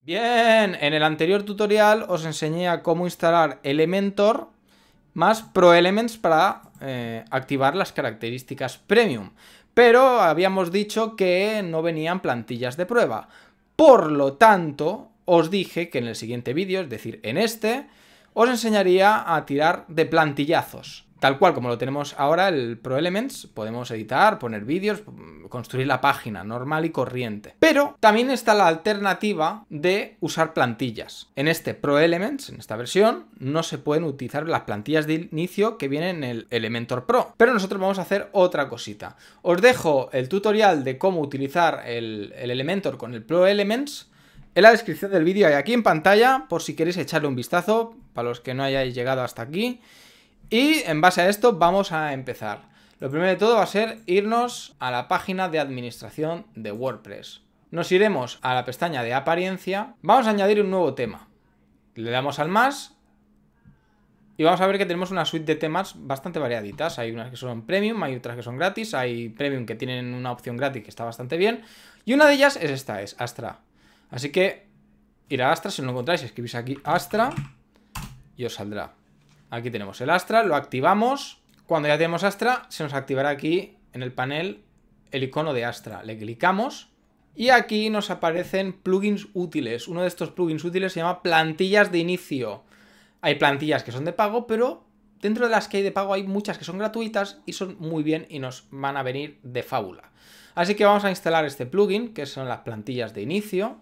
Bien, en el anterior tutorial os enseñé a cómo instalar Elementor más ProElements para eh, activar las características Premium. Pero habíamos dicho que no venían plantillas de prueba. Por lo tanto, os dije que en el siguiente vídeo, es decir, en este, os enseñaría a tirar de plantillazos tal cual como lo tenemos ahora, el Pro Elements, podemos editar, poner vídeos, construir la página normal y corriente. Pero también está la alternativa de usar plantillas. En este Pro Elements, en esta versión, no se pueden utilizar las plantillas de inicio que vienen en el Elementor Pro. Pero nosotros vamos a hacer otra cosita. Os dejo el tutorial de cómo utilizar el, el Elementor con el Pro Elements en la descripción del vídeo y aquí en pantalla por si queréis echarle un vistazo para los que no hayáis llegado hasta aquí. Y en base a esto vamos a empezar. Lo primero de todo va a ser irnos a la página de administración de WordPress. Nos iremos a la pestaña de apariencia. Vamos a añadir un nuevo tema. Le damos al más y vamos a ver que tenemos una suite de temas bastante variaditas. Hay unas que son premium, hay otras que son gratis, hay premium que tienen una opción gratis que está bastante bien. Y una de ellas es esta, es Astra. Así que ir a Astra, si no lo encontráis, escribís aquí Astra y os saldrá. Aquí tenemos el Astra, lo activamos. Cuando ya tenemos Astra, se nos activará aquí en el panel el icono de Astra. Le clicamos y aquí nos aparecen plugins útiles. Uno de estos plugins útiles se llama plantillas de inicio. Hay plantillas que son de pago, pero dentro de las que hay de pago hay muchas que son gratuitas y son muy bien y nos van a venir de fábula. Así que vamos a instalar este plugin, que son las plantillas de inicio.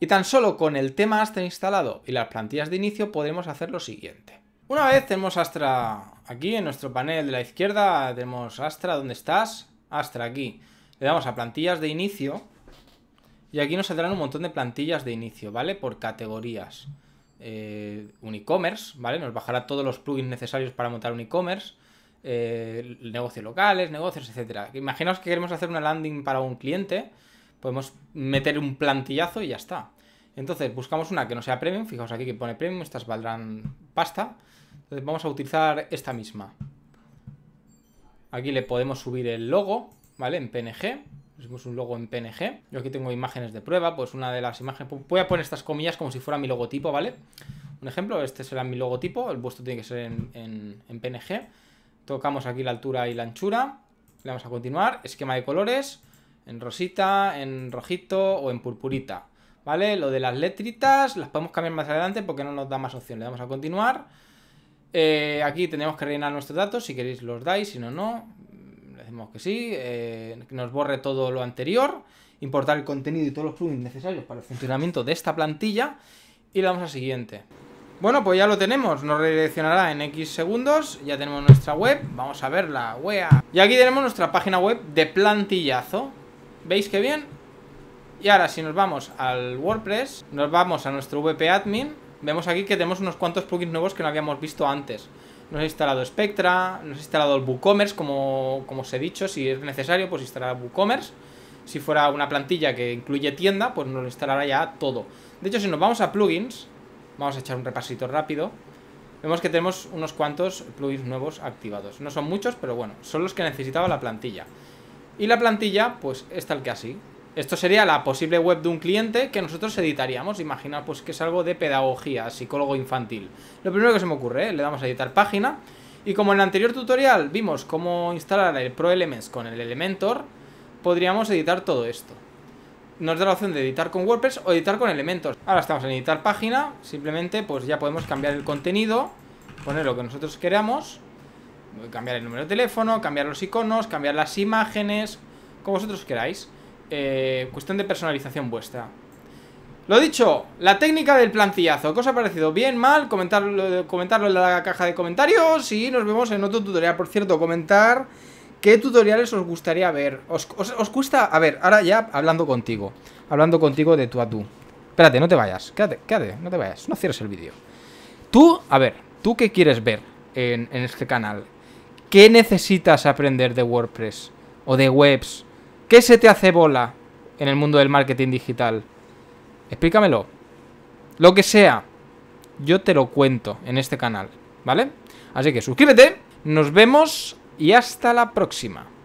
Y tan solo con el tema Astra instalado y las plantillas de inicio podremos hacer lo siguiente. Una vez tenemos Astra aquí, en nuestro panel de la izquierda tenemos Astra, ¿dónde estás? Astra aquí. Le damos a plantillas de inicio y aquí nos saldrán un montón de plantillas de inicio, ¿vale? Por categorías. Eh, un e-commerce, ¿vale? Nos bajará todos los plugins necesarios para montar un e-commerce. Eh, negocios locales, negocios, etc. Imaginaos que queremos hacer una landing para un cliente, podemos meter un plantillazo y ya está. Entonces, buscamos una que no sea premium, fijaos aquí que pone premium, estas valdrán pasta. Entonces vamos a utilizar esta misma. Aquí le podemos subir el logo, ¿vale? En PNG. Pusimos un logo en PNG. Yo aquí tengo imágenes de prueba, pues una de las imágenes... Voy a poner estas comillas como si fuera mi logotipo, ¿vale? Un ejemplo, este será mi logotipo, el vuestro tiene que ser en, en PNG. Tocamos aquí la altura y la anchura. Le vamos a continuar. Esquema de colores, en rosita, en rojito o en purpurita. ¿Vale? Lo de las letritas las podemos cambiar más adelante porque no nos da más opción. Le damos a continuar. Eh, aquí tenemos que rellenar nuestros datos. Si queréis los dais, si no, no. Mm, le decimos que sí. Eh, nos borre todo lo anterior. Importar el contenido y todos los plugins necesarios para el funcionamiento de esta plantilla. Y le damos a siguiente. Bueno, pues ya lo tenemos, nos redireccionará en X segundos, ya tenemos nuestra web, vamos a verla, wea. Y aquí tenemos nuestra página web de plantillazo. ¿Veis qué bien? Y ahora si nos vamos al WordPress, nos vamos a nuestro VP Admin, vemos aquí que tenemos unos cuantos plugins nuevos que no habíamos visto antes. Nos ha instalado Spectra, nos ha instalado el WooCommerce, como, como os he dicho, si es necesario, pues instalará WooCommerce. Si fuera una plantilla que incluye tienda, pues nos lo instalará ya todo. De hecho, si nos vamos a plugins, vamos a echar un repasito rápido. Vemos que tenemos unos cuantos plugins nuevos activados. No son muchos, pero bueno, son los que necesitaba la plantilla. Y la plantilla, pues es tal que así. Esto sería la posible web de un cliente que nosotros editaríamos. Imagina pues que es algo de pedagogía, psicólogo infantil. Lo primero que se me ocurre, ¿eh? le damos a editar página. Y como en el anterior tutorial vimos cómo instalar el Pro Elements con el Elementor, podríamos editar todo esto. Nos da la opción de editar con WordPress o editar con Elementor. Ahora estamos en editar página, simplemente pues ya podemos cambiar el contenido, poner lo que nosotros queramos, cambiar el número de teléfono, cambiar los iconos, cambiar las imágenes, como vosotros queráis. Eh, cuestión de personalización vuestra. Lo dicho, la técnica del plantillazo ¿Qué os ha parecido? ¿Bien? ¿Mal? Comentarlo, comentarlo en la caja de comentarios y nos vemos en otro tutorial. Por cierto, comentar qué tutoriales os gustaría ver. Os, os, cuesta... A ver, ahora ya hablando contigo. Hablando contigo de tú a tú. Espérate, no te vayas. Quédate, quédate, no te vayas. No cierres el vídeo. Tú, a ver, ¿tú qué quieres ver en, en este canal? ¿Qué necesitas aprender de WordPress? ¿O de webs? ¿Qué se te hace bola en el mundo del marketing digital? Explícamelo. Lo que sea, yo te lo cuento en este canal, ¿vale? Así que suscríbete, nos vemos y hasta la próxima.